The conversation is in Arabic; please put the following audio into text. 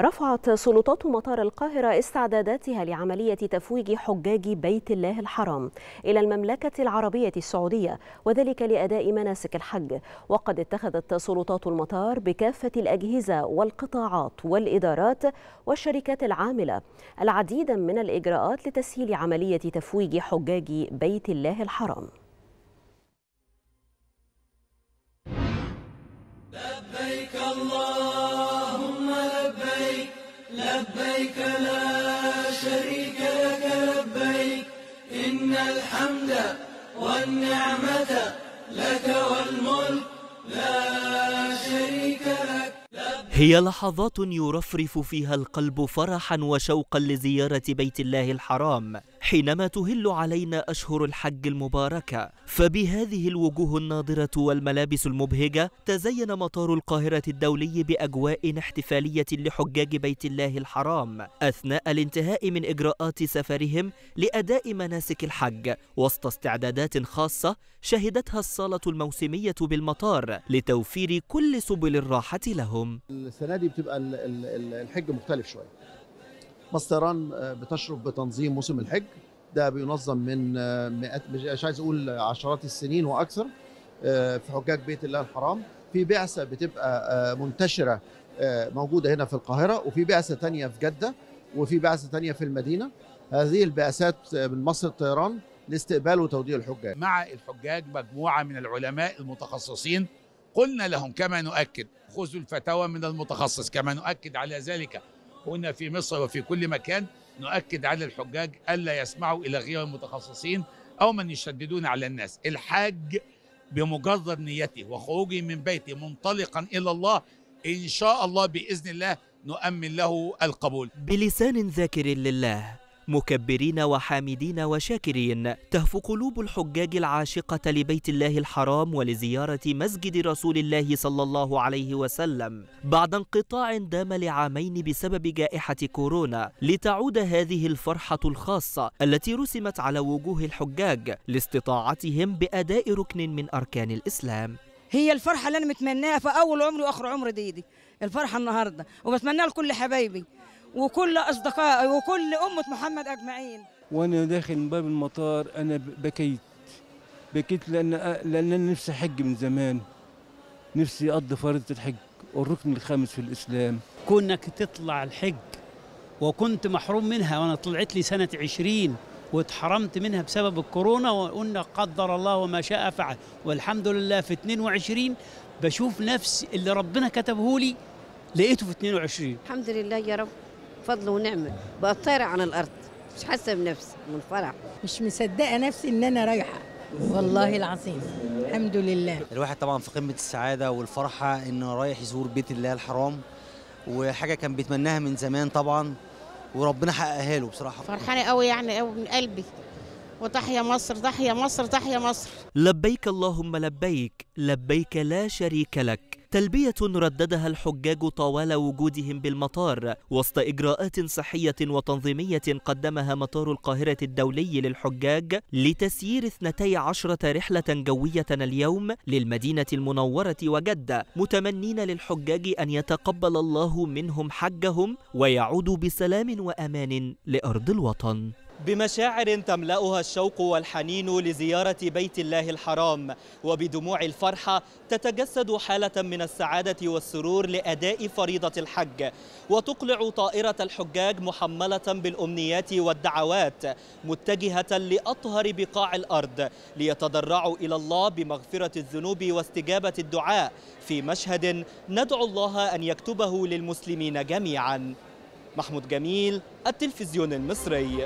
رفعت سلطات مطار القاهرة استعداداتها لعملية تفويج حجاج بيت الله الحرام إلى المملكة العربية السعودية وذلك لأداء مناسك الحج وقد اتخذت سلطات المطار بكافة الأجهزة والقطاعات والإدارات والشركات العاملة العديد من الإجراءات لتسهيل عملية تفويج حجاج بيت الله الحرام لبيك الله لبيك لا شريك لك لبيك إن الحمد والنعمة لك والملك لا شريك لك هي لحظات يرفرف فيها القلب فرحا وشوقا لزيارة بيت الله الحرام حينما تهل علينا أشهر الحج المباركة فبهذه الوجوه الناضرة والملابس المبهجة تزين مطار القاهرة الدولي بأجواء احتفالية لحجاج بيت الله الحرام أثناء الانتهاء من إجراءات سفرهم لأداء مناسك الحج وسط استعدادات خاصة شهدتها الصالة الموسمية بالمطار لتوفير كل سبل الراحة لهم السنة دي بتبقى الحج مختلف شوية مصر طيران آه، بتشرف بتنظيم موسم الحج ده بينظم من آه، مئات مش عايز اقول عشرات السنين واكثر آه، في حجاج بيت الله الحرام في بعثه بتبقى آه، منتشره موجوده هنا في القاهره وفي بعثه تانية في جده وفي بعثه تانية في المدينه هذه البعثات من مصر الطيران لاستقبال وتوديع الحجاج مع الحجاج مجموعه من العلماء المتخصصين قلنا لهم كما نؤكد خذوا الفتاوى من المتخصص كما نؤكد على ذلك هنا في مصر وفي كل مكان نؤكد على الحجاج ألا يسمعوا إلى غير المتخصصين أو من يشددون على الناس الحاج بمجرد نيته وخروجه من بيته منطلقا إلى الله إن شاء الله بإذن الله نؤمن له القبول بلسان ذاكر لله مكبرين وحامدين وشاكرين تهف قلوب الحجاج العاشقة لبيت الله الحرام ولزيارة مسجد رسول الله صلى الله عليه وسلم بعد انقطاع دام لعامين بسبب جائحة كورونا لتعود هذه الفرحة الخاصة التي رسمت على وجوه الحجاج لاستطاعتهم بأداء ركن من أركان الإسلام هي الفرحة اللي أنا متمناها في أول عمري وآخر عمري دي, دي الفرحة النهاردة وبتمناها لكل حبايبي وكل أصدقائي وكل أمة محمد أجمعين وأنا داخل من باب المطار أنا بكيت بكيت لأن لأن أنا نفسي حج من زمان نفسي أقضي فريضة الحج الركن الخامس في الإسلام كونك تطلع الحج وكنت محروم منها وأنا طلعت لي سنة عشرين واتحرمت منها بسبب الكورونا وقلنا قدر الله وما شاء فعل والحمد لله في 22 بشوف نفس اللي ربنا كتبه لي لقيته في 22 الحمد لله يا رب فضل ونعمه بقى طايره عن الارض مش حاسه بنفسي من فرح مش مصدقه نفسي ان انا رايحه والله العظيم الحمد لله الواحد طبعا في قمه السعاده والفرحه انه رايح يزور بيت الله الحرام وحاجه كان بيتمناها من زمان طبعا وربنا حققها له بصراحه فرحانه قوي يعني قوي من قلبي وتحيا مصر تحيا مصر تحيا مصر لبيك اللهم لبيك لبيك لا شريك لك تلبية رددها الحجاج طوال وجودهم بالمطار وسط إجراءات صحية وتنظيمية قدمها مطار القاهرة الدولي للحجاج لتسيير 12 رحلة جوية اليوم للمدينة المنورة وجدة متمنين للحجاج أن يتقبل الله منهم حجهم ويعودوا بسلام وأمان لأرض الوطن بمشاعر تملأها الشوق والحنين لزيارة بيت الله الحرام وبدموع الفرحة تتجسد حالة من السعادة والسرور لأداء فريضة الحج وتقلع طائرة الحجاج محملة بالأمنيات والدعوات متجهة لأطهر بقاع الأرض ليتضرعوا إلى الله بمغفرة الذنوب واستجابة الدعاء في مشهد ندعو الله أن يكتبه للمسلمين جميعا محمود جميل التلفزيون المصري